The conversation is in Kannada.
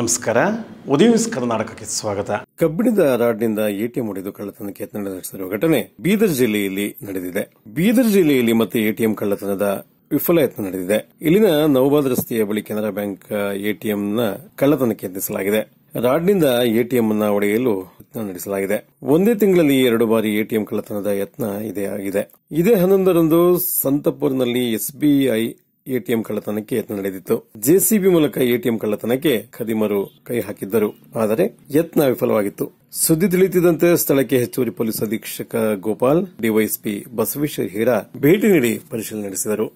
ನಮಸ್ಕಾರ ಉದಯವಿಸ್ ಕರ್ನಾಟಕಕ್ಕೆ ಸ್ವಾಗತ ಕಬ್ಬಿಣದ ರಾಡ್ನಿಂದ ಎಟಿಎಂ ಒಡೆದು ಕಳ್ಳತನಕ್ಕೆ ಯತ್ನ ನಡೆಸಿರುವ ಘಟನೆ ಬೀದರ್ ಜಿಲ್ಲೆಯಲ್ಲಿ ನಡೆದಿದೆ ಬೀದರ್ ಜಿಲ್ಲೆಯಲ್ಲಿ ಮತ್ತೆ ಎಟಿಎಂ ಕಳ್ಳತನದ ವಿಫಲ ಯತ್ನ ನಡೆದಿದೆ ಇಲ್ಲಿನ ನವಬಾದ್ ರಸ್ತೆಯ ಬಳಿ ಕೆನರಾ ಬ್ಯಾಂಕ್ ಎಟಿಎಂ ನ ಕಳ್ಳತನಕ್ಕೆ ಯತ್ನಿಸಲಾಗಿದೆ ರಾಡ್ನಿಂದ ಎಟಿಎಂ ಅನ್ನ ಒಡೆಯಲು ಯತ್ನ ನಡೆಸಲಾಗಿದೆ ಒಂದೇ ತಿಂಗಳಲ್ಲಿ ಎರಡು ಬಾರಿ ಎಟಿಎಂ ಕಳ್ಳತನದ ಯತ್ನ ಇದೇ ಆಗಿದೆ ಇದೇ ಹನ್ನೊಂದರಂದು ಸಂತಪುರ್ನಲ್ಲಿ ಎಸ್ಬಿಐ ಎಟಿಎಂ ಕಳ್ಳತನಕ್ಕೆ ಯತ್ನ ನಡೆದಿತ್ತು ಜೆಸಿಬಿ ಮೂಲಕ ಎಟಿಎಂ ಕಳ್ಳತನಕ್ಕೆ ಖದೀಮರು ಕೈ ಹಾಕಿದ್ದರು ಆದರೆ ಯತ್ನ ವಿಫಲವಾಗಿತ್ತು ಸುದ್ದಿ ತಿಳಿಯುತ್ತಿದ್ದಂತೆ ಸ್ಥಳಕ್ಕೆ ಹೆಚ್ಚುವರಿ ಪೊಲೀಸ್ ಅಧೀಕ್ಷಕ ಗೋಪಾಲ್ ಡಿವೈಎಸ್ಪಿ ಬಸವೇಶ್ವರ ಹೀರಾ ಭೇಟಿ ನೀಡಿ ಪರಿಶೀಲನೆ ನಡೆಸಿದರು